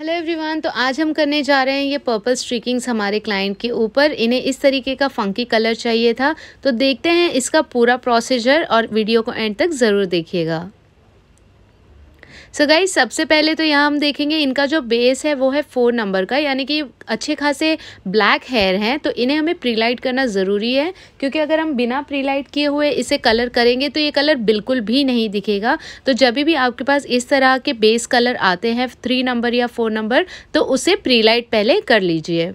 hello everyone तो आज हम करने जा रहे हैं ये पर्पल स्ट्रिकिंग्स हमारे क्लाइंट के ऊपर इन्हें इस तरीके का फंकी कलर चाहिए था तो देखते हैं इसका पूरा प्रोसीजर और वीडियो को एंड तक ज़रूर देखिएगा सो so गाइज सबसे पहले तो यहाँ हम देखेंगे इनका जो बेस है वो है फोर नंबर का यानी कि अच्छे खासे ब्लैक हेयर हैं तो इन्हें हमें प्रीलाइट करना ज़रूरी है क्योंकि अगर हम बिना प्रीलाइट किए हुए इसे कलर करेंगे तो ये कलर बिल्कुल भी नहीं दिखेगा तो जब भी आपके पास इस तरह के बेस कलर आते हैं थ्री नंबर या फोर नंबर तो उसे प्रीलाइट पहले कर लीजिए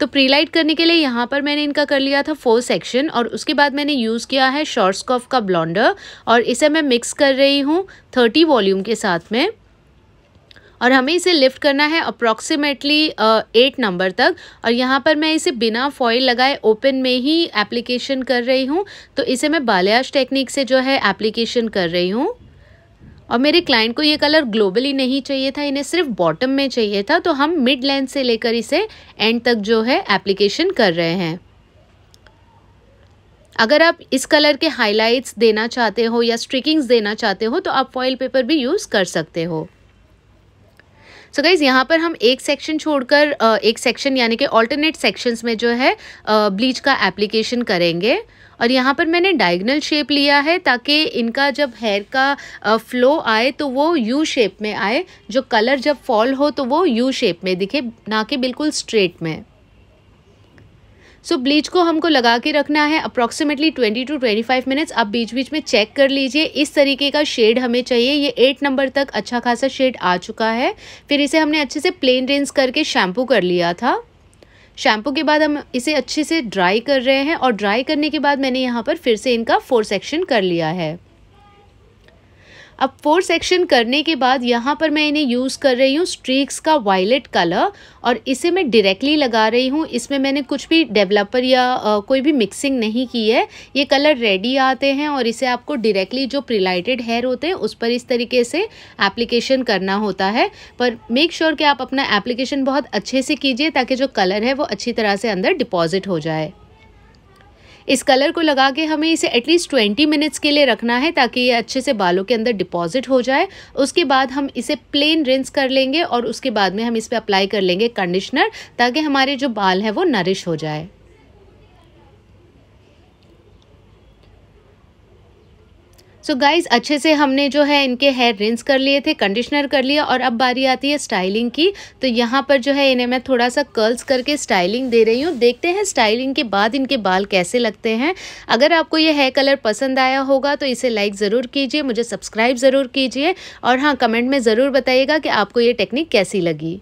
तो प्री लाइट करने के लिए यहाँ पर मैंने इनका कर लिया था फोर सेक्शन और उसके बाद मैंने यूज़ किया है शॉर्ट स्कॉफ का ब्लॉन्डर और इसे मैं मिक्स कर रही हूँ थर्टी वॉल्यूम के साथ में और हमें इसे लिफ्ट करना है अप्रॉक्सीमेटली एट नंबर तक और यहाँ पर मैं इसे बिना फॉइल लगाए ओपन में ही एप्लीकेशन कर रही हूँ तो इसे मैं बालियाज टेक्निक से जो है एप्लीकेशन कर रही हूँ और मेरे क्लाइंट को ये कलर ग्लोबली नहीं चाहिए था इन्हें सिर्फ बॉटम में चाहिए था तो हम मिड लेंथ से लेकर इसे एंड तक जो है एप्लीकेशन कर रहे हैं अगर आप इस कलर के हाइलाइट्स देना चाहते हो या स्ट्रिकिंग्स देना चाहते हो तो आप फॉइल पेपर भी यूज़ कर सकते हो सो गाइज़ यहाँ पर हम एक सेक्शन छोड़कर एक सेक्शन यानी कि ऑल्टरनेट सेक्शंस में जो है ब्लीच का एप्लीकेशन करेंगे और यहाँ पर मैंने डायगनल शेप लिया है ताकि इनका जब हेयर का फ्लो आए तो वो यू शेप में आए जो कलर जब फॉल हो तो वो यू शेप में दिखे ना कि बिल्कुल स्ट्रेट में सो so, ब्लीच को हमको लगा के रखना है approximately twenty two twenty five minutes आप बीच बीच में चेक कर लीजिए इस तरीके का शेड हमें चाहिए ये एट नंबर तक अच्छा खासा शेड आ चुका है फिर इसे हमने अच्छे से प्लेन रेंस करके शैम्पू कर लिया था शैम्पू के बाद हम इसे अच्छे से ड्राई कर रहे हैं और ड्राई करने के बाद मैंने यहाँ पर फिर से इनका फोर सेक्शन कर लिया है अब फोर सेक्शन करने के बाद यहाँ पर मैं इन्हें यूज़ कर रही हूँ स्ट्रीक्स का वायलेट कलर और इसे मैं डायरेक्टली लगा रही हूँ इसमें मैंने कुछ भी डेवलपर या आ, कोई भी मिक्सिंग नहीं की है ये कलर रेडी आते हैं और इसे आपको डायरेक्टली जो प्रिलाइटेड हेयर होते हैं उस पर इस तरीके से एप्लीकेशन करना होता है पर मेक श्योर sure कि आप अपना एप्लीकेशन बहुत अच्छे से कीजिए ताकि जो कलर है वो अच्छी तरह से अंदर डिपॉजिट हो जाए इस कलर को लगा के हमें इसे एटलीस्ट ट्वेंटी मिनट्स के लिए रखना है ताकि ये अच्छे से बालों के अंदर डिपॉजिट हो जाए उसके बाद हम इसे प्लेन रिंस कर लेंगे और उसके बाद में हम इस पर अप्लाई कर लेंगे कंडीशनर ताकि हमारे जो बाल हैं वो नरिश हो जाए सो so गाइज अच्छे से हमने जो है इनके हेयर रिंस कर लिए थे कंडीशनर कर लिया और अब बारी आती है स्टाइलिंग की तो यहाँ पर जो है इन्हें मैं थोड़ा सा कर्ल्स करके स्टाइलिंग दे रही हूँ देखते हैं स्टाइलिंग के बाद इनके बाल कैसे लगते हैं अगर आपको ये हेयर कलर पसंद आया होगा तो इसे लाइक ज़रूर कीजिए मुझे सब्सक्राइब ज़रूर कीजिए और हाँ कमेंट में ज़रूर बताइएगा कि आपको ये टेक्निक कैसी लगी